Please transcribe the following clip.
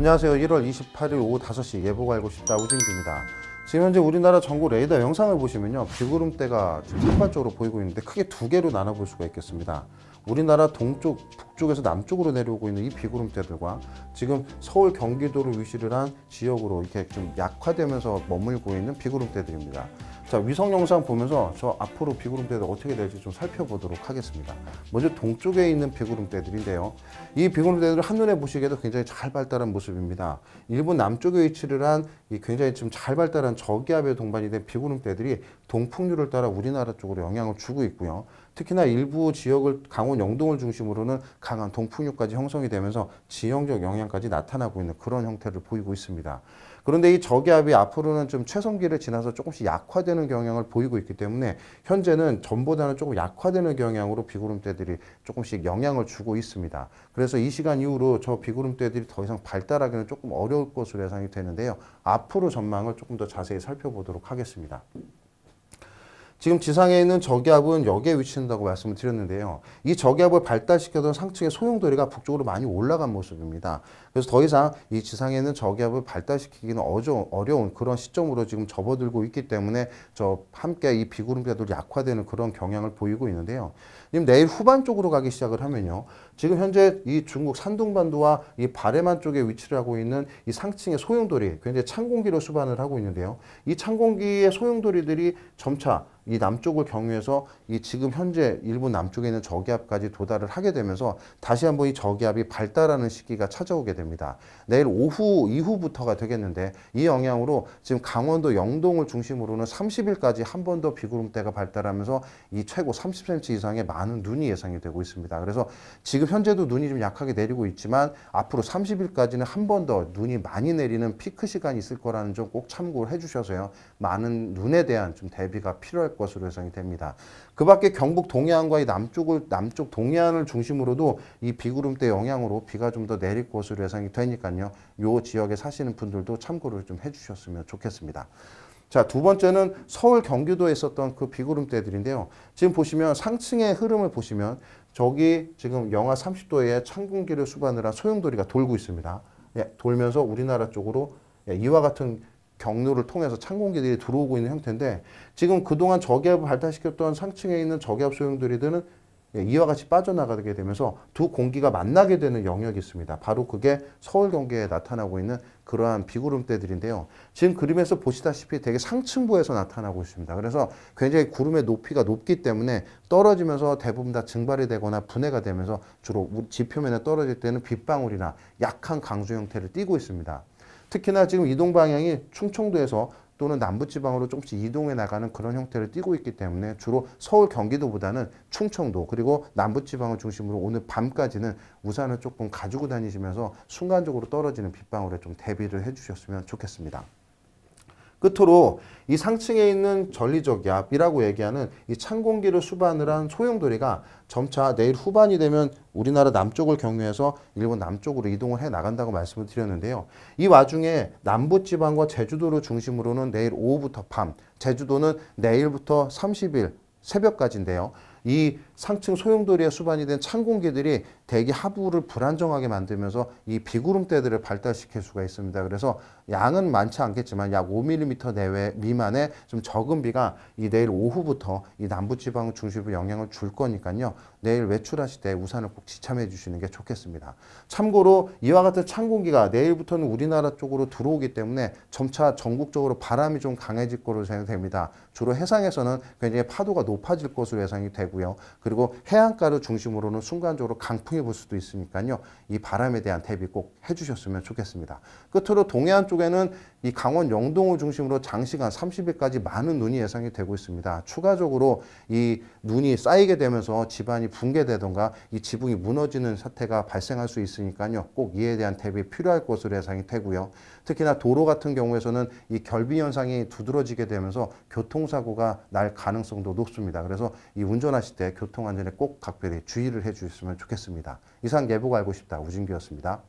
안녕하세요. 1월 28일 오후 5시 예보가 알고 싶다 우진규입니다. 지금 현재 우리나라 전국 레이더 영상을 보시면요. 비구름대가 상발적으로 보이고 있는데 크게 두 개로 나눠볼 수가 있겠습니다. 우리나라 동쪽, 북쪽에서 남쪽으로 내려오고 있는 이 비구름대들과 지금 서울, 경기도를 위시를 한 지역으로 이렇게 좀 약화되면서 머물고 있는 비구름대들입니다. 자 위성 영상 보면서 저 앞으로 비구름대도 어떻게 될지 좀 살펴보도록 하겠습니다. 먼저 동쪽에 있는 비구름대들인데요. 이 비구름대들을 한눈에 보시기에도 굉장히 잘 발달한 모습입니다. 일본 남쪽에 위치를 한 이 굉장히 지잘 발달한 저기압의 동반이 된 비구름대들이 동풍류를 따라 우리나라 쪽으로 영향을 주고 있고요. 특히나 일부 지역을 강원 영동을 중심으로는 강한 동풍류까지 형성이 되면서 지형적 영향까지 나타나고 있는 그런 형태를 보이고 있습니다. 그런데 이 저기압이 앞으로는 좀 최성기를 지나서 조금씩 약화되는 경향을 보이고 있기 때문에 현재는 전보다는 조금 약화되는 경향으로 비구름대들이 조금씩 영향을 주고 있습니다. 그래서 이 시간 이후로 저 비구름대들이 더 이상 발달하기는 조금 어려울 것으로 예상이 되는데요. 앞으로 전망을 조금 더 자세히 살펴보도록 하겠습니다. 지금 지상에 있는 저기압은 여기에 위치한다고 말씀을 드렸는데요. 이 저기압을 발달시켜던 상층의 소용돌이가 북쪽으로 많이 올라간 모습입니다. 그래서 더 이상 이 지상에는 저기압을 발달시키기는 어저, 어려운 그런 시점으로 지금 접어들고 있기 때문에 저 함께 이 비구름궤도 약화되는 그런 경향을 보이고 있는데요. 지금 내일 후반 쪽으로 가기 시작을 하면요. 지금 현재 이 중국 산둥반도와 이 바레만 쪽에 위치를 하고 있는 이 상층의 소용돌이 굉장히 찬 공기로 수반을 하고 있는데요. 이 찬 공기의 소용돌이들이 점차 이 남쪽을 경유해서 이 지금 현재 일부 남쪽에 있는 저기압까지 도달을 하게 되면서 다시 한번 이 저기압이 발달하는 시기가 찾아오게 됩니다. 됩니다. 내일 오후 이후부터가 되겠는데 이 영향으로 지금 강원도 영동을 중심으로는 30일까지 한 번 더 비구름대가 발달하면서 이 최고 30cm 이상의 많은 눈이 예상이 되고 있습니다. 그래서 지금 현재도 눈이 좀 약하게 내리고 있지만 앞으로 30일까지는 한 번 더 눈이 많이 내리는 피크 시간이 있을 거라는 점 꼭 참고를 해주셔서요. 많은 눈에 대한 좀 대비가 필요할 것으로 예상이 됩니다. 그 밖에 경북 동해안과 이 남쪽을 남쪽 동해안을 중심으로도 이 비구름대 영향으로 비가 좀 더 내릴 것으로 예상. 대상이 되니까요. 요 지역에 사시는 분들도 참고를 좀 해주셨으면 좋겠습니다. 자, 두 번째는 서울 경기도에 있었던 그 비구름대들인데요. 지금 보시면 상층의 흐름을 보시면 저기 지금 영하 30도의 찬 공기를 수반으로 소용돌이가 돌고 있습니다. 예, 돌면서 우리나라 쪽으로 예, 이와 같은 경로를 통해서 찬 공기들이 들어오고 있는 형태인데 지금 그동안 저기압을 발달시켰던 상층에 있는 저기압 소용돌이들은 예, 이와 같이 빠져나가게 되면서 두 공기가 만나게 되는 영역이 있습니다. 바로 그게 서울 경계에 나타나고 있는 그러한 비구름대들인데요. 지금 그림에서 보시다시피 되게 상층부에서 나타나고 있습니다. 그래서 굉장히 구름의 높이가 높기 때문에 떨어지면서 대부분 다 증발이 되거나 분해가 되면서 주로 지표면에 떨어질 때는 빗방울이나 약한 강수 형태를 띠고 있습니다. 특히나 지금 이동 방향이 충청도에서 또는 남부지방으로 조금씩 이동해 나가는 그런 형태를 띠고 있기 때문에 주로 서울 경기도보다는 충청도 그리고 남부지방을 중심으로 오늘 밤까지는 우산을 조금 가지고 다니시면서 순간적으로 떨어지는 빗방울에 좀 대비를 해주셨으면 좋겠습니다. 끝으로 이 상층에 있는 전리적 야이라고 얘기하는 이 찬 공기를 수반을 한 소용돌이가 점차 내일 후반이 되면 우리나라 남쪽을 경유해서 일본 남쪽으로 이동을 해 나간다고 말씀을 드렸는데요. 이 와중에 남부지방과 제주도를 중심으로는 내일 오후부터 밤, 제주도는 내일부터 30일 새벽까지인데요. 이 상층 소용돌이에 수반이 된 찬 공기들이 대기 하부를 불안정하게 만들면서 이 비구름대들을 발달시킬 수가 있습니다. 그래서 양은 많지 않겠지만 약 5mm 내외 미만의 좀 적은 비가 이 내일 오후부터 이 남부지방 중심으로 영향을 줄 거니까요. 내일 외출하실 때 우산을 꼭 지참해 주시는 게 좋겠습니다. 참고로 이와 같은 찬 공기가 내일부터는 우리나라 쪽으로 들어오기 때문에 점차 전국적으로 바람이 좀 강해질 것으로 생각됩니다 주로 해상에서는 굉장히 파도가 높아질 것으로 예상이 되고요. 그리고 해안가를 중심으로는 순간적으로 강풍이 불 수도 있으니까요. 이 바람에 대한 대비 꼭 해주셨으면 좋겠습니다. 끝으로 동해안 쪽에는 이 강원 영동을 중심으로 장시간 30일까지 많은 눈이 예상이 되고 있습니다. 추가적으로 이 눈이 쌓이게 되면서 집안이 붕괴되던가 이 지붕이 무너지는 사태가 발생할 수 있으니까요. 꼭 이에 대한 대비 필요할 것으로 예상이 되고요. 특히나 도로 같은 경우에는이 결비 현상이 두드러지게 되면서 교통사고가 날 가능성도 높습니다. 그래서 이 운전하실 때 교통안전에 꼭 각별히 주의를 해주셨으면 좋겠습니다. 이상 예보가 알고 싶다 우진규였습니다.